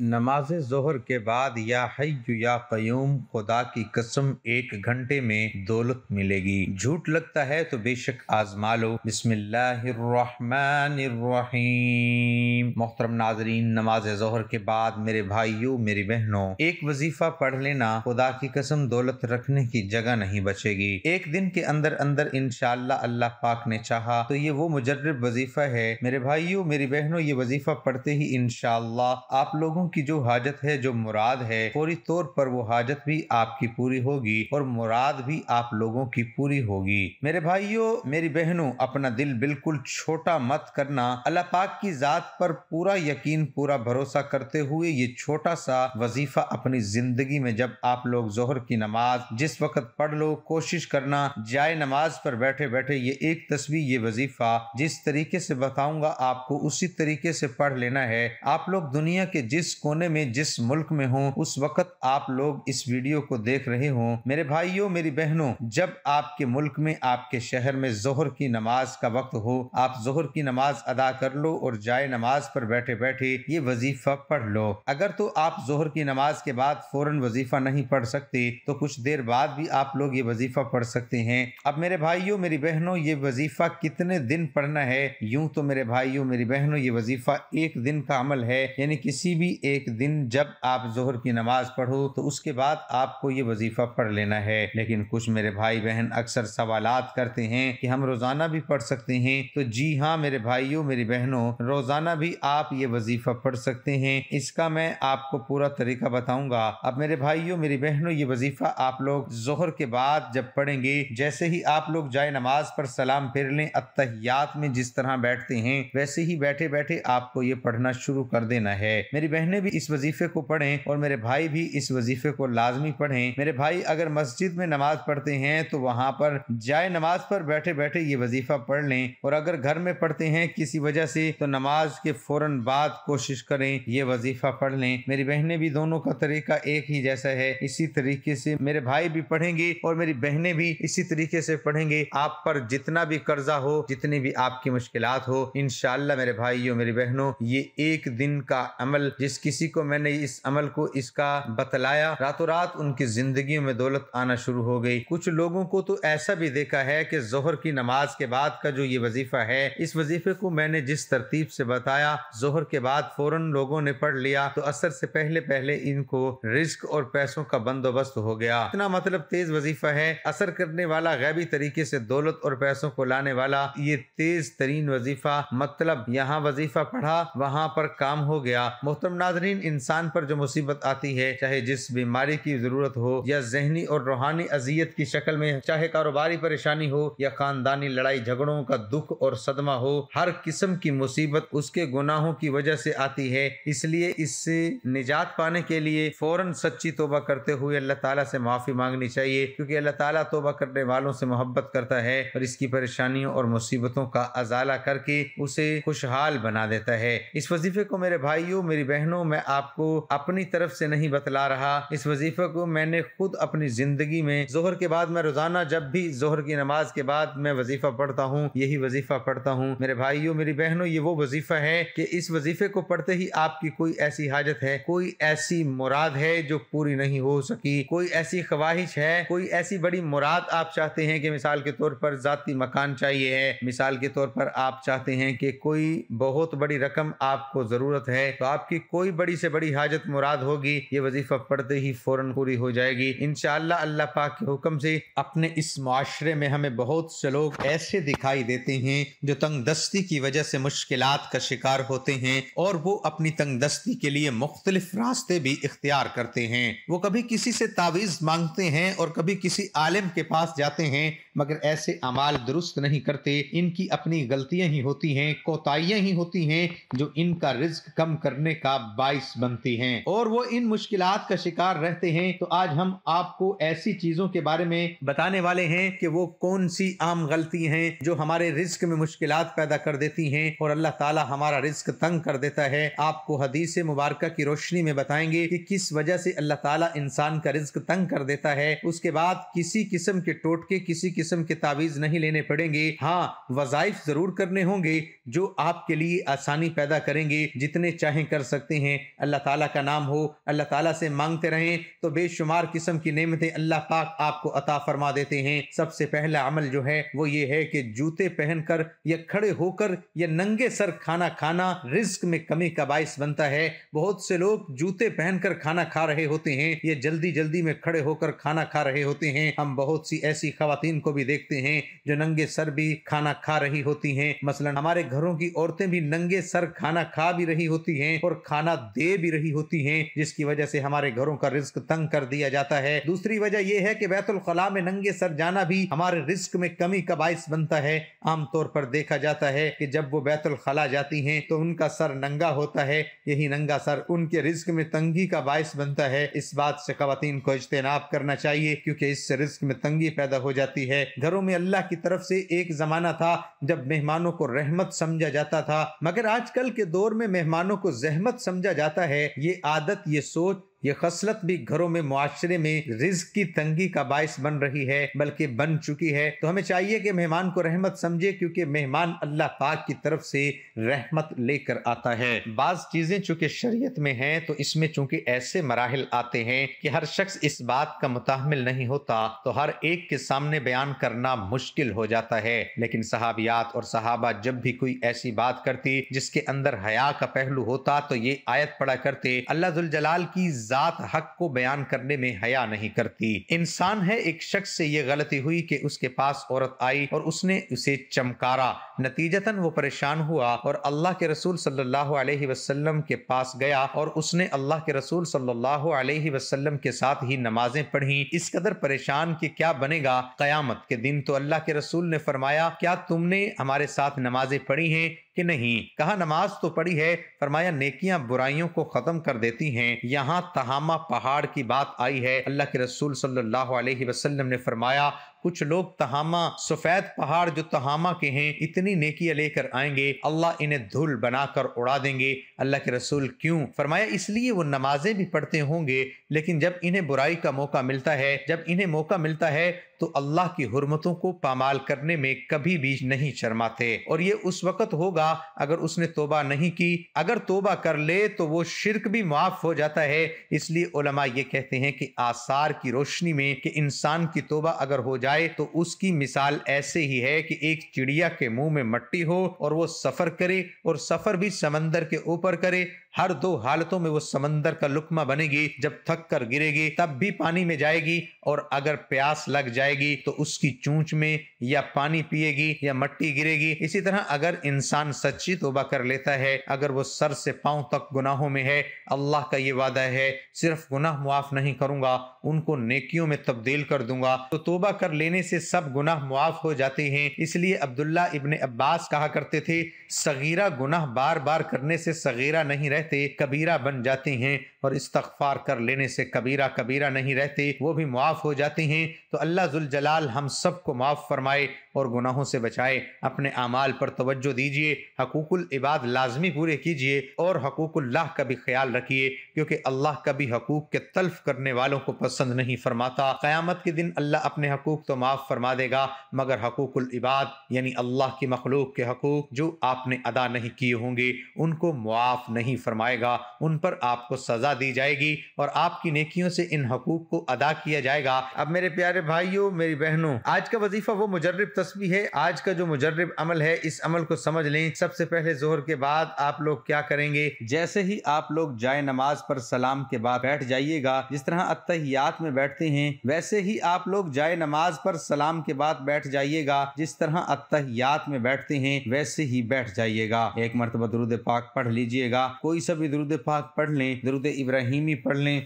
नमाज जहर के बाद या हय या कयूम खुदा की कसम एक घंटे में दौलत मिलेगी झूठ लगता है तो बेशक आजमा लो बिस्मिल्लाहिर्रहमानिर्रहीम मोहतरम नाजरीन नमाज जहर के बाद मेरे भाइयों मेरी बहनों एक वजीफा पढ़ लेना खुदा की कसम दौलत रखने की जगह नहीं बचेगी एक दिन के अंदर अंदर इनशाला अल्लाह पाक ने चाह तो ये वो मुजरब वजीफा है मेरे भाइयों मेरी बहनों ये वजीफा पढ़ते ही इनशाला आप लोगों लोगों की जो हाजत है जो मुराद है फौरी तौर पर वो हाजत भी आपकी पूरी होगी और मुराद भी आप लोगों की पूरी होगी मेरे भाइयों मेरी बहनों अपना दिल बिल्कुल छोटा मत करना अल्लाह पाक की जात पर पूरा यकीन पूरा भरोसा करते हुए ये छोटा सा वजीफा अपनी जिंदगी में जब आप लोग जोहर की नमाज जिस वक्त पढ़ लो कोशिश करना जाए नमाज पर बैठे बैठे ये एक तस्वीर ये वजीफा जिस तरीके से बताऊंगा आपको उसी तरीके से पढ़ लेना है आप लोग दुनिया के जिस कोने में जिस मुल्क में हो उस वक्त आप लोग इस वीडियो को देख रहे हो मेरे भाइयों मेरी बहनों जब आपके मुल्क में आपके शहर में जोहर की नमाज का वक्त हो आप जोहर की नमाज अदा कर लो और जाए नमाज पर बैठे बैठे ये वजीफा पढ़ लो अगर तो आप जोहर की नमाज के बाद फौरन वजीफा नहीं पढ़ सकते तो कुछ देर बाद भी आप लोग ये वजीफा पढ़ सकते हैं अब मेरे भाइयों मेरी बहनों ये वजीफा कितने दिन पढ़ना है यूं तो मेरे भाइयों मेरी बहनों ये वजीफा एक दिन का अमल है यानी किसी भी एक दिन जब आप जोहर की नमाज पढ़ो तो उसके बाद आपको ये वजीफा पढ़ लेना है लेकिन कुछ मेरे भाई बहन अक्सर सवाल करते हैं कि हम रोजाना भी पढ़ सकते हैं तो जी हाँ मेरे भाइयों मेरी बहनों रोजाना भी आप ये वजीफा पढ़ सकते हैं इसका मैं आपको पूरा तरीका बताऊंगा अब मेरे भाइयों मेरी बहनों ये वजीफा आप लोग जोहर के बाद जब पढ़ेंगे जैसे ही आप लोग जाए नमाज पर सलाम फिर लें अतहियात में जिस तरह बैठते हैं वैसे ही बैठे बैठे आपको ये पढ़ना शुरू कर देना है मेरी बहन बहनें भी इस वजीफे को पढ़ें और मेरे भाई भी इस वजीफे को लाजमी पढ़ें मेरे भाई अगर मस्जिद में नमाज पढ़ते हैं तो वहाँ पर जाए नमाज पर बैठे बैठे ये वजीफा पढ़ लें और अगर घर में पढ़ते हैं किसी वजह से तो नमाज के फौरन बाद कोशिश करें ये वजीफा पढ़ लें मेरी बहनें भी दोनों का तरीका एक ही जैसा है इसी तरीके से मेरे भाई भी पढ़ेंगे और मेरी बहनें भी इसी तरीके से पढ़ेंगे आप पर जितना भी कर्जा हो जितनी भी आपकी मुश्किल हो इनशाला मेरे भाई और मेरी बहनों ये एक दिन का अमल जिस किसी को मैंने इस अमल को इसका बतलाया रातों रात उनकी जिंदगी में दौलत आना शुरू हो गई कुछ लोगों को तो ऐसा भी देखा है कि जोहर की नमाज के बाद का जो ये वजीफा है इस वजीफे को मैंने जिस तरतीब से बताया जोहर के बाद फौरन लोगों ने पढ़ लिया तो असर से पहले पहले इनको रिस्क और पैसों का बंदोबस्त हो गया इतना मतलब तेज वजीफा है असर करने वाला गैबी तरीके से दौलत और पैसों को लाने वाला ये तेज तरीन वजीफा मतलब यहाँ वजीफा पढ़ा वहाँ पर काम हो गया मोहतरम नाजरीन इंसान पर जो मुसीबत आती है चाहे जिस बीमारी की जरूरत हो या जहनी और रूहानी अजियत की शक्ल में चाहे कारोबारी परेशानी हो या खानदानी लड़ाई झगड़ों का दुख और सदमा हो हर किस्म की मुसीबत उसके गुनाहों की वजह से आती है इसलिए इससे निजात पाने के लिए फौरन सच्ची तोबा करते हुए अल्लाह ताला से माफ़ी मांगनी चाहिए क्योंकि अल्लाह ताला तोबा करने वालों से मोहब्बत करता है और इसकी परेशानियों और मुसीबतों का अजाला करके उसे खुशहाल बना देता है इस वजीफे को मेरे भाइयों मेरी बहनों बहनों मैं आपको अपनी तरफ से नहीं बतला रहा इस वजीफे को मैंने खुद अपनी जिंदगी में जोहर के बाद मैं रोजाना जब भी जोहर की नमाज के बाद मैं वजीफा पढ़ता हूँ यही वजीफा पढ़ता हूँ मेरे भाइयों मेरी बहनों ये वो वजीफा है कि इस वजीफे को पढ़ते ही आपकी कोई ऐसी हाजत है कोई ऐसी मुराद है जो पूरी नहीं हो सकी कोई ऐसी ख्वाहिश है कोई ऐसी बड़ी मुराद आप चाहते हैं कि मिसाल के तौर पर जाती मकान चाहिए है मिसाल के तौर पर आप चाहते हैं कि कोई बहुत बड़ी रकम आपको जरूरत है तो आपकी कोई कोई बड़ी से बड़ी हाजत मुराद होगी ये वजीफा पढ़ते ही फौरन पूरी हो जाएगी इन अल्लाह पाक के हुक्म से अपने इस माशरे में हमें बहुत से लोग ऐसे दिखाई देते हैं जो तंग दस्ती की वजह से मुश्किल का शिकार होते हैं और वो अपनी तंग दस्ती के लिए मुख्तलिफ रास्ते भी इख्तियार करते हैं वो कभी किसी से तावीज़ मांगते हैं और कभी किसी आलिम के पास जाते हैं मगर ऐसे अमाल दुरुस्त नहीं करते इनकी अपनी गलतियां ही होती हैं कोताहियां ही होती हैं जो इनका रिस्क कम करने का बाइस बनती हैं और वो इन मुश्किल का शिकार रहते हैं तो आज हम आपको ऐसी चीजों के बारे में बताने वाले हैं कि वो कौन सी आम गलती हैं जो हमारे रिस्क में मुश्किल पैदा कर देती हैं और अल्लाह ताला हमारा रिस्क तंग कर देता है आपको हदीस मुबारक की रोशनी में बताएंगे कि किस वजह से अल्लाह ताला इंसान का रिस्क तंग कर देता है उसके बाद किसी किस्म के टोटके किसी किस्म के तावीज नहीं लेने पड़ेंगे हाँ वजाइफ जरूर करने होंगे जो आपके लिए आसानी पैदा करेंगे जितने चाहे कर सकते हैं हैं अल्लाह ताला का नाम हो अल्लाह ताला से मांगते रहें तो बेशुमार किस्म की नेमतें अल्लाह पाक आपको अता फरमा देते हैं सबसे पहला अमल जो है वो ये है कि जूते पहनकर या खड़े होकर या नंगे सर खाना खाना रिस्क में कमी का बायस बनता है बहुत से लोग जूते पहनकर खाना खा रहे होते हैं ये जल्दी जल्दी में खड़े होकर खाना खा रहे होते हैं हम बहुत सी ऐसी खातन को भी देखते हैं जो नंगे सर भी खाना खा रही होती हैं मसलन हमारे घरों की औरतें भी नंगे सर खाना खा भी रही होती हैं और खाना रोजाना दे भी रही होती हैं जिसकी वजह से हमारे घरों का रिस्क तंग कर दिया जाता है दूसरी वजह यह है कि खला में नंगे सर जाना भी हमारे रिस्क में कमी का बायस बनता है आमतौर पर देखा जाता है कि जब वो खला जाती हैं तो उनका सर नंगा होता है यही नंगा सर उनके रिस्क में तंगी का बायस बनता है इस बात से खातन को इज्तनाब करना चाहिए क्योंकि इससे रिस्क में तंगी पैदा हो जाती है घरों में अल्लाह की तरफ से एक जमाना था जब मेहमानों को रहमत समझा जाता था मगर आजकल के दौर में मेहमानों को जहमत समझ समझा जाता है ये आदत ये सोच ये खसलत भी घरों में मुआरे में रिज की तंगी का बायस बन रही है बल्कि बन चुकी है तो हमें चाहिए कि मेहमान को रहमत समझे क्योंकि मेहमान अल्लाह पाक की तरफ से रहमत लेकर आता है बाज चीजें चूंकि शरीयत में हैं तो इसमें चूंकि ऐसे मराहल आते हैं कि हर शख्स इस बात का मुताहमिल नहीं होता तो हर एक के सामने बयान करना मुश्किल हो जाता है लेकिन सहाबियात और सहाबा जब भी कोई ऐसी बात करती जिसके अंदर हया का पहलू होता तो ये आयत पड़ा करते अल्लाह जलाल की ज़ात हक को बयान करने में हया नहीं करती इंसान है एक शख्स से ये गलती हुई कि उसके पास औरत आई और उसने उसे चमकारा नतीजतन वो परेशान हुआ और अल्लाह के रसूल सल्लल्लाहु अलैहि वसल्लम के पास गया और उसने अल्लाह के रसूल सल्लल्लाहु अलैहि वसल्लम के साथ ही नमाजें पढ़ी इस कदर परेशान की क्या बनेगा कयामत के दिन तो अल्लाह के रसूल ने फरमाया क्या तुमने हमारे साथ नमाजें पढ़ी है कि नहीं कहा नमाज तो पढ़ी है फरमाया नेकियां बुराइयों को खत्म कर देती हैं यहाँ तहामा पहाड़ की बात आई है अल्लाह के रसूल सल्लल्लाहु अलैहि वसल्लम ने फरमाया कुछ लोग तहामा सफेद पहाड़ जो तहामा के हैं इतनी नेकियां लेकर आएंगे अल्लाह इन्हें धूल बनाकर उड़ा देंगे अल्लाह के रसूल क्यों फरमाया इसलिए वो नमाजें भी पढ़ते होंगे लेकिन जब इन्हें बुराई का मौका मिलता है जब इन्हें मौका मिलता है तो अल्लाह की हरमतों को पामाल करने में कभी भी नहीं शर्माते और ये उस वक्त होगा अगर उसने तोबा नहीं की अगर तोबा कर ले तो वो शिरक भी माफ हो जाता है इसलिए ये कहते हैं कि आसार की रोशनी में कि इंसान की तोबा अगर हो जाए जाए तो उसकी मिसाल ऐसे ही है कि एक चिड़िया के मुंह में मट्टी हो और वो सफर करे और सफर भी समंदर के ऊपर करे हर दो हालतों में वो समंदर का लुकमा बनेगी जब थक कर गिरेगी तब भी पानी में जाएगी और अगर प्यास लग जाएगी तो उसकी चूंच में या पानी पिएगी या मट्टी गिरेगी इसी तरह अगर इंसान सच्ची तोबा कर लेता है अगर वो सर से पांव तक गुनाहों में है अल्लाह का ये वादा है सिर्फ गुनाह मुआफ नहीं करूंगा उनको नेकियों में तब्दील कर दूंगा तो तोबा कर लेने से सब गुनाह मुआफ हो जाते हैं इसलिए अब्दुल्ला इबन अब्बास कहा करते थे सगीरा गुनाह बार बार करने से सगीरा नहीं रहते कबीरा बन जाते हैं और इस्तफार कर लेने से कबीरा कबीरा नहीं रहते वो भी मुआफ हो जाते हैं तो अल्लाह जुलजलाल हम सबको माफ़ फरमाए और गुनाहों से बचाए अपने अमाल पर तवज्जो दीजिए हकूकुल इबाद लाजमी पूरे कीजिए और हकूकुल्लाह का भी ख्याल रखिए क्योंकि अल्लाह कभी हकूक के तल्फ करने वालों को पसंद नहीं फरमाता क़यामत के दिन अल्लाह अपने हकूक तो माफ़ फरमा देगा मगर हकूकुल इबाद यानी अल्लाह की मखलूक के हकूक जो आपने अदा नहीं किए होंगे उनको मुआफ़ नहीं फरमाएगा उन पर आपको सज़ा दी जाएगी और आपकी नेकियों से इन हकूक को अदा किया जाएगा अब मेरे प्यारे भाइयों मेरी बहनों आज का वजीफ़ा वो मुजरब भी है आज का जो मुजरब अमल है इस अमल को समझ लें सबसे पहले जोहर के बाद आप लोग क्या करेंगे जैसे ही आप लोग जाए नमाज पर सलाम के बाद बैठ जाइएगा जिस तरह अतहियात में बैठते हैं वैसे ही आप लोग जाए नमाज पर सलाम के बाद बैठ जाइएगा जिस तरह अतहियात में बैठते हैं वैसे ही बैठ जाइएगा एक मरतबा दरुद पाक पढ़ लीजिएगा कोई सा भी दरुद पाक पढ़ लें दरुद इब्राहिमी पढ़ लें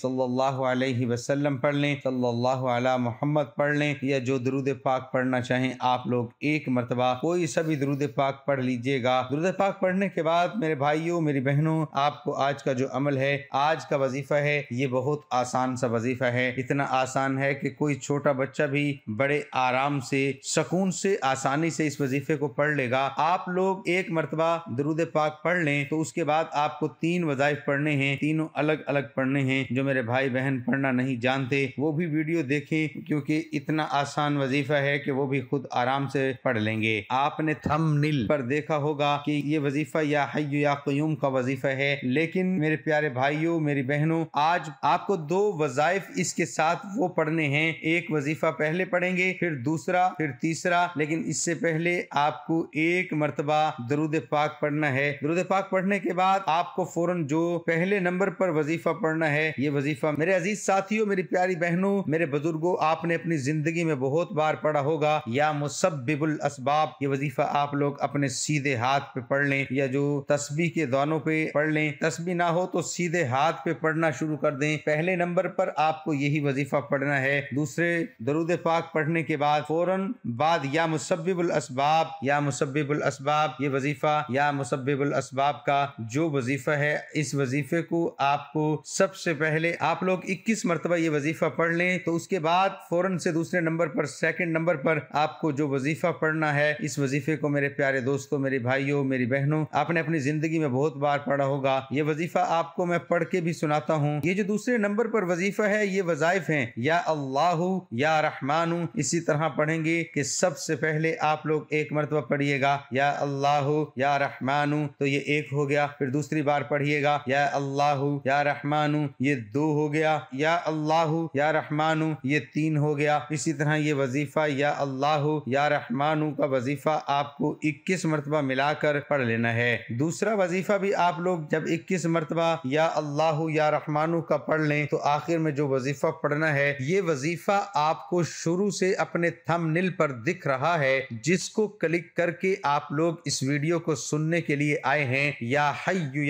सल्लाम पढ़ लें सल्लाह मोहम्मद पढ़ लें या जो दरुद पाक पढ़ना चाहें आप आप लोग एक मरतबा कोई सभी दरुद पाक पढ़ लीजिएगा दरुद पाक पढ़ने के बाद मेरे भाइयों मेरी बहनों आपको आज का जो अमल है आज का वजीफा है ये बहुत आसान सा वजीफा है इतना आसान है कि कोई छोटा बच्चा भी बड़े आराम से सुकून से आसानी से इस वजीफे को पढ़ लेगा आप लोग एक मरतबा दरुद पाक पढ़ लें तो उसके बाद आपको तीन वजायफ पढ़ने हैं तीनों अलग अलग पढ़ने हैं जो मेरे भाई बहन पढ़ना नहीं जानते वो भी वीडियो देखें क्योंकि इतना आसान वजीफा है कि वो भी खुद आराम आराम से पढ़ लेंगे आपने थम नील पर देखा होगा कि ये वजीफा या हयू या क्यूम का वजीफा है लेकिन मेरे प्यारे भाइयों मेरी बहनों आज आपको दो वजायफ इसके साथ वो पढ़ने हैं एक वजीफा पहले पढ़ेंगे फिर दूसरा फिर तीसरा लेकिन इससे पहले आपको एक मरतबा दरुद पाक पढ़ना है दरुद पाक पढ़ने के बाद आपको फौरन जो पहले नंबर पर वजीफा पढ़ना है ये वजीफा मेरे अजीज साथियों मेरी प्यारी बहनों मेरे बुजुर्गो आपने अपनी जिंदगी में बहुत बार पढ़ा होगा या मुझसे मुसबिबुल असबाब ये वजीफा आप लोग अपने सीधे हाथ पे पढ़ लें या जो तस्बी के दानों पे पढ़ लें तस्बी ना हो तो सीधे हाथ पे पढ़ना शुरू कर दें पहले नंबर पर आपको यही वजीफा पढ़ना है दूसरे दरूद पाक पढ़ने के बाद फौरन बाद या मुसबिबुल असबाब या मुसब्बिबुल असबाब ये वजीफा या मुसब्बिबुल असबाब का जो वजीफा है इस वजीफे को आपको सबसे पहले आप लोग इक्कीस मरतबा ये वजीफा पढ़ लें तो उसके बाद फौरन से दूसरे नंबर पर सेकेंड नंबर पर आपको जो वजीफा पढ़ना है इस वजीफे को मेरे प्यारे दोस्तों मेरे भाइयों मेरी बहनों आपने अपनी जिंदगी में बहुत बार पढ़ा होगा ये वजीफा आपको मैं पढ़ के भी सुनाता हूँ ये जो दूसरे नंबर पर वजीफा है ये वजायफ है या अल्लाह या रहमान इसी तरह पढ़ेंगे की सबसे पहले आप लोग एक मरतबा पढ़िएगा या अल्लाह या रहमानु तो ये एक हो गया फिर दूसरी बार पढ़िएगा या अल्लाह या रहमान ये दो हो गया या अल्लाह या रहमानु ये तीन हो गया इसी तरह ये वजीफा या अल्लाह या या रहमानू का वजीफ़ा आपको इक्कीस मरतबा मिलाकर पढ़ लेना है दूसरा वजीफ़ा भी आप लोग जब इक्कीस मरतबा या अल्लाह या रहमानू का पढ़ लें तो आखिर में जो वजीफ़ा पढ़ना है ये वजीफ़ा आपको शुरू से अपने थंबनेल पर दिख रहा है जिसको क्लिक करके आप लोग इस वीडियो को सुनने के लिए आए हैं या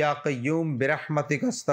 या क्यूम बिरहमत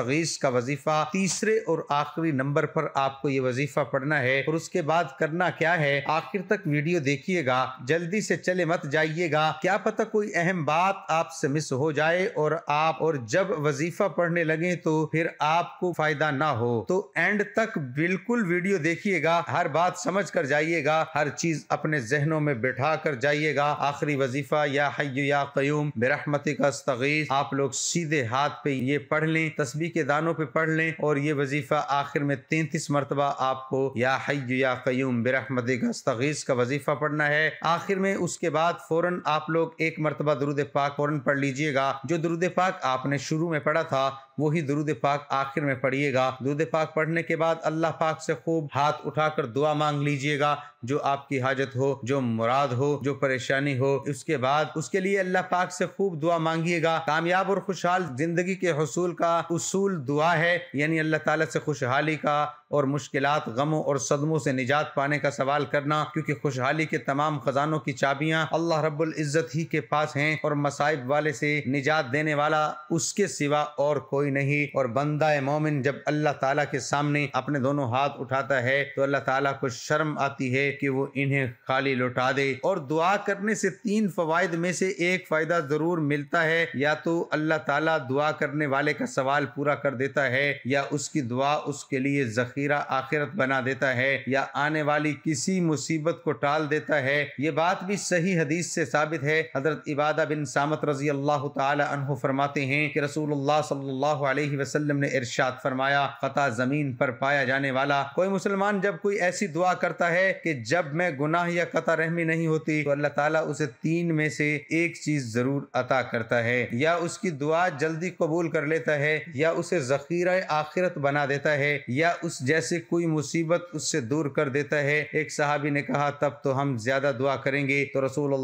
का वजीफ़ा तीसरे और आखिरी नंबर पर आपको ये वजीफ़ा पढ़ना है और उसके बाद करना क्या है आखिर तक वीडियो देखिएगा कीजिएगा जल्दी से चले मत जाइएगा क्या पता कोई अहम बात आपसे मिस हो जाए और आप और जब वजीफा पढ़ने लगे तो फिर आपको फायदा ना हो तो एंड तक बिल्कुल वीडियो देखिएगा हर बात समझ कर जाइएगा हर चीज अपने जहनों में बैठा कर जाइएगा आखिरी वजीफा या हय्यू या क्यूम बेरहमती का तगीर आप लोग सीधे हाथ पे ये पढ़ लें तस्वीर के दानों पे पढ़ लें और ये वजीफा आखिर में तैतीस मरतबा आपको या हयू या क्यूम बेरहमती का तगीर का वजीफा पढ़ना है है आखिर में उसके बाद फ़ौरन आप लोग एक मरतबा दुरुद पाक फ़ौरन पढ़ लीजिएगा जो दुरुद पाक आपने शुरू में पढ़ा था वही दुरुद पाक आखिर में पढ़िएगा दुरुद पाक पढ़ने के बाद अल्लाह पाक से खूब हाथ उठाकर दुआ मांग लीजिएगा जो आपकी हाजत हो जो मुराद हो जो परेशानी हो उसके बाद उसके लिए अल्लाह पाक से खूब दुआ मांगिएगा कामयाब और खुशहाल जिंदगी के हसूल का उसूल दुआ है यानी अल्लाह ताला से खुशहाली का और मुश्किल गमों और सदमों से निजात पाने का सवाल करना क्योंकि खुशहाली के तमाम खजानों की चाबियां अल्लाह रब्बुल इज़्ज़त ही के पास हैं और मसाइब वाले से निजात देने वाला उसके सिवा और कोई कोई नहीं और बंदा मोमिन जब अल्लाह ताला के सामने अपने दोनों हाथ उठाता है तो अल्लाह ताला को शर्म आती है कि वो इन्हें खाली लौटा दे और दुआ करने से तीन फवायद में से एक फायदा जरूर मिलता है या तो अल्लाह ताला दुआ करने वाले का सवाल पूरा कर देता है या उसकी दुआ उसके लिए जखीरा आखिरत बना देता है या आने वाली किसी मुसीबत को टाल देता है ये बात भी सही हदीस से साबित है हजरत इबादा बिन सामत रजी अल्लाह तहु फरमाते हैं कि रसूलुल्लाह सल्लल्लाहु अलैहि वसल्लम ने इरशाद फरमाया ख़ता ज़मीन पर पाया जाने वाला कोई मुसलमान जब कोई ऐसी दुआ करता है कि जब मैं गुनाह या कता रहमी नहीं होती तो अल्लाह ताला उसे तीन में से एक चीज़ ज़रूर अता करता है या उसकी दुआ जल्दी कबूल कर लेता है या उसे ज़खीरा आखिरत बना देता है या उस जैसे कोई मुसीबत उससे दूर कर देता है एक सहाबी ने कहा तब तो हम ज़्यादा दुआ करेंगे तो रसूल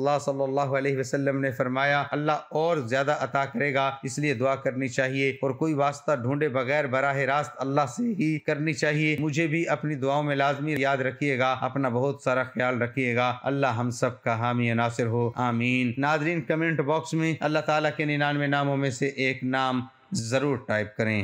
सल्लाम ने फरमाया अल्लाह और ज़्यादा अता करेगा इसलिए दुआ करनी चाहिए और कोई वास्ता ढूंढे बगैर बराह रास्त अल्लाह से ही करनी चाहिए मुझे भी अपनी दुआओं में लाजमी याद रखिएगा अपना बहुत सारा ख्याल रखिएगा अल्लाह हम सब का हामी नासिर हो आमीन नादरीन कमेंट बॉक्स में अल्लाह ताला के निन्यानवे नामों में से एक नाम ज़रूर टाइप करें